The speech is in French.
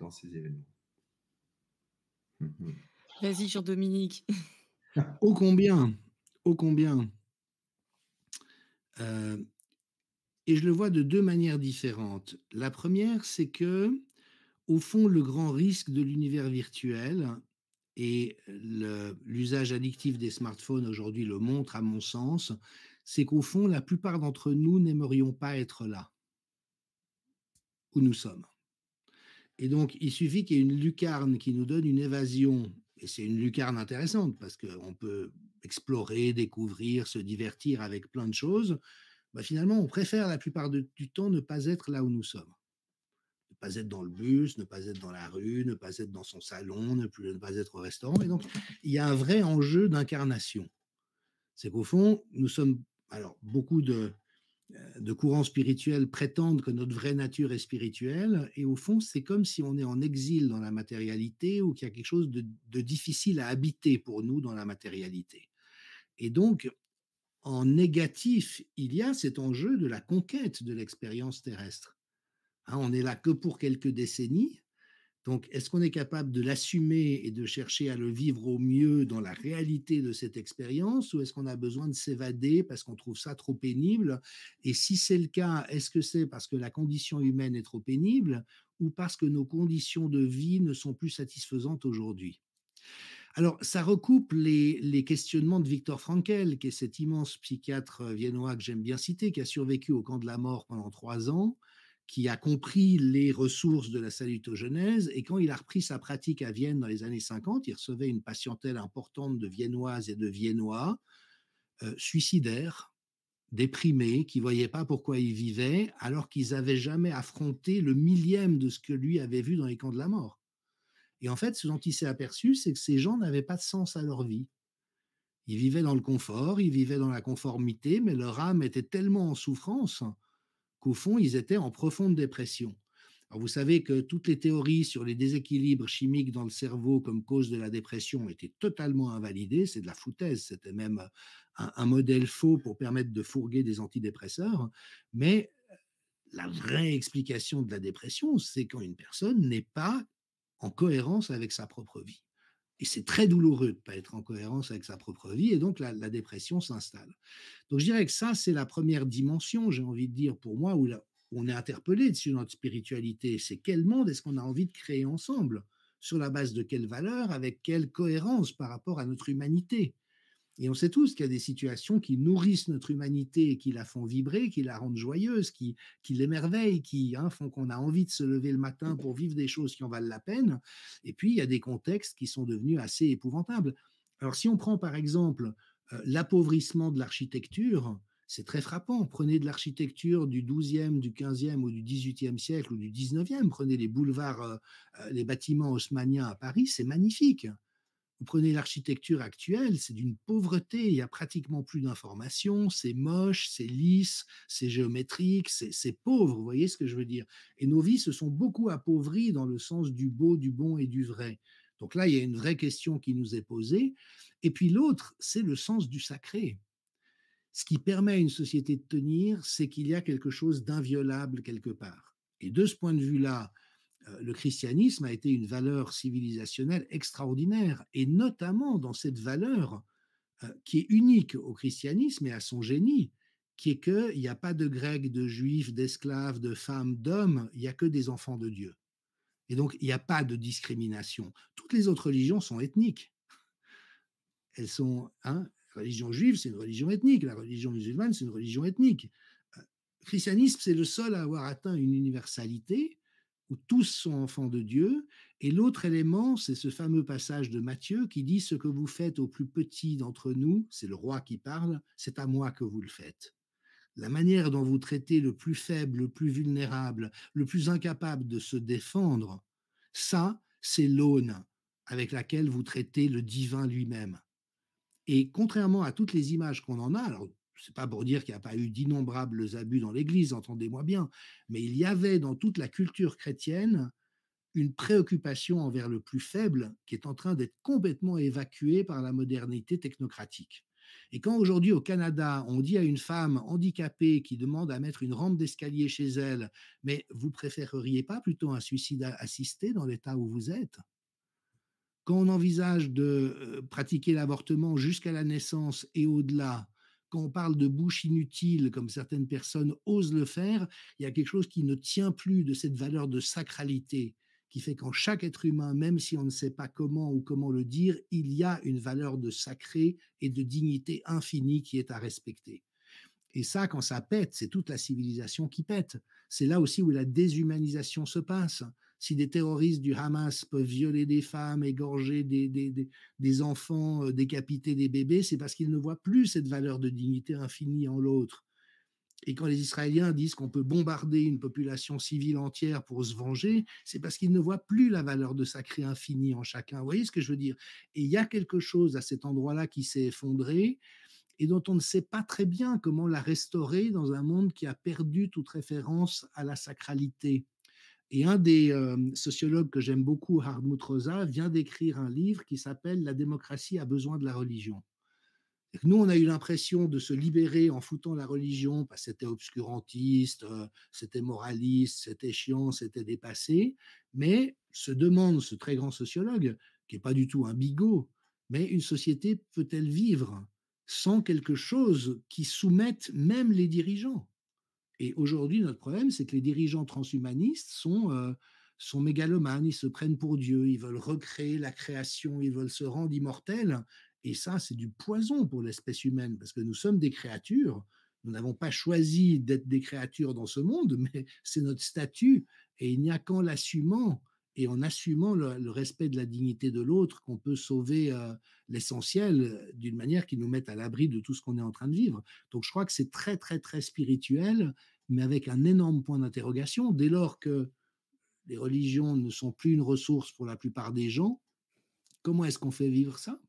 dans ces événements. Mhm. Vas-y, Jean-Dominique. Au combien, ô combien. Euh, et je le vois de deux manières différentes. La première, c'est que, au fond, le grand risque de l'univers virtuel et l'usage addictif des smartphones aujourd'hui le montre, à mon sens, c'est qu'au fond, la plupart d'entre nous n'aimerions pas être là où nous sommes. Et donc, il suffit qu'il y ait une lucarne qui nous donne une évasion. Et c'est une lucarne intéressante parce qu'on peut explorer, découvrir, se divertir avec plein de choses. Bah, finalement, on préfère la plupart du temps ne pas être là où nous sommes. Ne pas être dans le bus, ne pas être dans la rue, ne pas être dans son salon, ne, plus, ne pas être au restaurant. Et donc, il y a un vrai enjeu d'incarnation. C'est qu'au fond, nous sommes, alors, beaucoup de, de courants spirituels prétendent que notre vraie nature est spirituelle, et au fond, c'est comme si on est en exil dans la matérialité ou qu'il y a quelque chose de, difficile à habiter pour nous dans la matérialité. Et donc, en négatif, il y a cet enjeu de la conquête de l'expérience terrestre. Hein, on est là que pour quelques décennies, donc, est-ce qu'on est capable de l'assumer et de chercher à le vivre au mieux dans la réalité de cette expérience ou est-ce qu'on a besoin de s'évader parce qu'on trouve ça trop pénible Et si c'est le cas, est-ce que c'est parce que la condition humaine est trop pénible ou parce que nos conditions de vie ne sont plus satisfaisantes aujourd'hui alors, ça recoupe les, questionnements de Victor Frankel, qui est cet immense psychiatre euh, viennois que j'aime bien citer, qui a survécu au camp de la mort pendant trois ans, qui a compris les ressources de la salutogenèse, et quand il a repris sa pratique à Vienne dans les années 50, il recevait une patientèle importante de Viennoises et de Viennois, euh, suicidaires, déprimés, qui ne voyaient pas pourquoi ils vivaient, alors qu'ils n'avaient jamais affronté le millième de ce que lui avait vu dans les camps de la mort. Et en fait, ce dont il s'est aperçu, c'est que ces gens n'avaient pas de sens à leur vie. Ils vivaient dans le confort, ils vivaient dans la conformité, mais leur âme était tellement en souffrance qu'au fond, ils étaient en profonde dépression. vous savez que toutes les théories sur les déséquilibres chimiques dans le cerveau comme cause de la dépression étaient totalement invalidées, c'est de la foutaise, c'était même euh, un, modèle faux pour permettre de fourguer des antidépresseurs, mais euh, la vraie explication de la dépression, c'est quand une personne n'est pas en cohérence avec sa propre vie. Et c'est très douloureux de ne pas être en cohérence avec sa propre vie, et donc la, dépression s'installe. Donc je dirais que ça, c'est la première dimension, j'ai envie de dire, pour moi, où, on est interpellé sur notre spiritualité. C'est quel monde est-ce qu'on a envie de créer ensemble Sur la base de quelles valeurs Avec quelle cohérence par rapport à notre humanité et on sait tous qu'il y a des situations qui nourrissent notre humanité qui la font vibrer, qui la rendent joyeuse, qui, l'émerveillent, qui hein, font qu'on a envie de se lever le matin pour vivre des choses qui en valent la peine. Et puis, il y a des contextes qui sont devenus assez épouvantables. Alors, si on prend par exemple euh, l'appauvrissement de l'architecture, c'est très frappant. Prenez de l'architecture du 12 du 15 ou du 18e siècle ou du 19e, prenez les boulevards, euh, euh, les bâtiments haussmanniens à Paris, c'est magnifique. Vous prenez l'architecture actuelle, c'est d'une pauvreté, il n'y a pratiquement plus d'informations, c'est moche, c'est lisse, c'est géométrique, c'est pauvre, vous voyez ce que je veux dire. Et nos vies se sont beaucoup appauvries dans le sens du beau, du bon et du vrai. Donc là, il y a une vraie question qui nous est posée. Et puis l'autre, c'est le sens du sacré. Ce qui permet à une société de tenir, c'est qu'il y a quelque chose d'inviolable quelque part. Et de ce point de vue-là, euh, le christianisme a été une valeur civilisationnelle extraordinaire, et notamment dans cette valeur euh, qui est unique au christianisme et à son génie, qui est qu'il n'y a pas de Grecs, de Juifs, d'esclaves, de femmes, d'hommes, il n'y a que des enfants de Dieu. Et donc, il n'y a pas de discrimination. Toutes les autres religions sont ethniques. Elles sont, hein, la religion juive, c'est une religion ethnique, la religion musulmane, c'est une religion ethnique. Le euh, christianisme, c'est le seul à avoir atteint une universalité où tous sont enfants de Dieu. Et l'autre élément, c'est ce fameux passage de Matthieu qui dit ce que vous faites au plus petit d'entre nous, c'est le roi qui parle, c'est à moi que vous le faites. La manière dont vous traitez le plus faible, le plus vulnérable, le plus incapable de se défendre, ça, c'est l'aune avec laquelle vous traitez le divin lui-même. Et contrairement à toutes les images qu'on en a, c'est pas pour dire qu'il n'y a pas eu d'innombrables abus dans l'Église, entendez-moi bien, mais il y avait dans toute la culture chrétienne une préoccupation envers le plus faible qui est en train d'être complètement évacuée par la modernité technocratique. Et quand aujourd'hui au Canada, on dit à une femme handicapée qui demande à mettre une rampe d'escalier chez elle, mais vous préféreriez pas plutôt un suicide assisté dans l'état où vous êtes Quand on envisage de euh, pratiquer l'avortement jusqu'à la naissance et au-delà, quand on parle de bouche inutile, comme certaines personnes osent le faire, il y a quelque chose qui ne tient plus de cette valeur de sacralité, qui fait qu'en chaque être humain, même si on ne sait pas comment ou comment le dire, il y a une valeur de sacré et de dignité infinie qui est à respecter. Et ça, quand ça pète, c'est toute la civilisation qui pète. C'est là aussi où la déshumanisation se passe si des terroristes du Hamas peuvent violer des femmes, égorger des, enfants, euh, décapiter des bébés, c'est parce qu'ils ne voient plus cette valeur de dignité infinie en l'autre. Et quand les Israéliens disent qu'on peut bombarder une population civile entière pour se venger, c'est parce qu'ils ne voient plus la valeur de sacré infini en chacun. Vous voyez ce que je veux dire Et il y a quelque chose à cet endroit-là qui s'est effondré et dont on ne sait pas très bien comment la restaurer dans un monde qui a perdu toute référence à la sacralité. Et un des euh, sociologues que j'aime beaucoup, Hartmut Rosa, vient d'écrire un livre qui s'appelle La démocratie a besoin de la religion. Nous, on a eu l'impression de se libérer en foutant la religion, parce que c'était obscurantiste, euh, c'était moraliste, c'était chiant, c'était dépassé. Mais se demande ce très grand sociologue, qui n'est pas du tout un bigot, mais une société peut-elle vivre sans quelque chose qui soumette même les dirigeants et aujourd'hui, notre problème, c'est que les dirigeants transhumanistes euh, sont, mégalomanes, ils se prennent pour Dieu, ils veulent recréer la création, ils veulent se rendre immortels. Et ça, c'est du poison pour l'espèce humaine, parce que nous sommes des créatures. Nous n'avons pas choisi d'être des créatures dans ce monde, mais c'est notre statut. Et il n'y a qu'en l'assumant et en assumant le, respect de la dignité de l'autre qu'on peut sauver euh, l'essentiel euh, d'une manière qui nous mette à l'abri de tout ce qu'on est en train de vivre. Donc je crois que c'est très très très spirituel, mais avec un énorme point d'interrogation dès lors que les religions ne sont plus une ressource pour la plupart des gens. Comment est-ce qu'on fait vivre ça